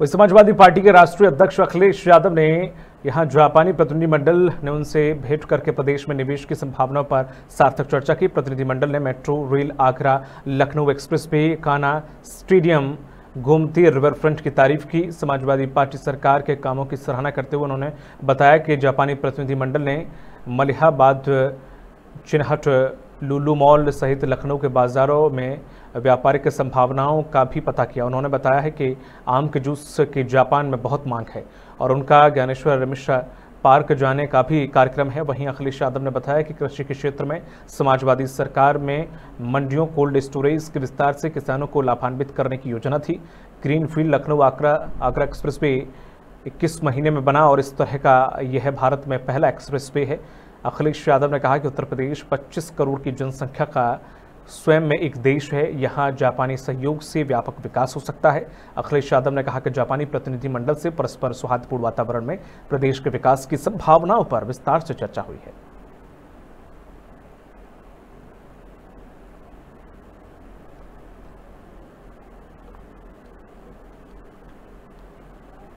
वहीं तो समाजवादी पार्टी के राष्ट्रीय अध्यक्ष अखिलेश यादव ने यहां जापानी प्रतिनिधिमंडल ने उनसे भेंट करके प्रदेश में निवेश की संभावनाओं पर सार्थक चर्चा की प्रतिनिधिमंडल ने metro rail Agra Lucknow expressway काना स्टेडियम गोमती रिवरफ्रंट की तारीफ की समाजवादी पार्टी सरकार के कामों की सराहना करते हुए उन्होंने बताया कि जापानी प्रतिनिधिमंडल ने मलिहाबाद चिन्हट लुलू मॉल सहित लखनऊ के बाज़ारों में व्यापारिक संभावनाओं का भी पता किया उन्होंने बताया है कि आम के जूस की जापान में बहुत मांग है और उनका ज्ञानेश्वर मिश्रा पार्क जाने का भी कार्यक्रम है वहीं अखिलेश यादव ने बताया कि कृषि के क्षेत्र में समाजवादी सरकार में मंडियों कोल्ड स्टोरेज के विस्तार से किसानों को लाभान्वित करने की योजना थी greenfield Lucknow Agra Agra expressway इक्कीस महीने में बना और इस तरह का यह भारत में पहला एक्सप्रेस वे है अखिलेश यादव ने कहा कि उत्तर प्रदेश 25 करोड़ की जनसंख्या का स्वयं में एक देश है यहाँ जापानी सहयोग से व्यापक विकास हो सकता है अखिलेश यादव ने कहा कि जापानी प्रतिनिधिमंडल से परस्पर सौहार्दपूर्ण वातावरण में प्रदेश के विकास की संभावनाओं पर विस्तार से चर्चा हुई है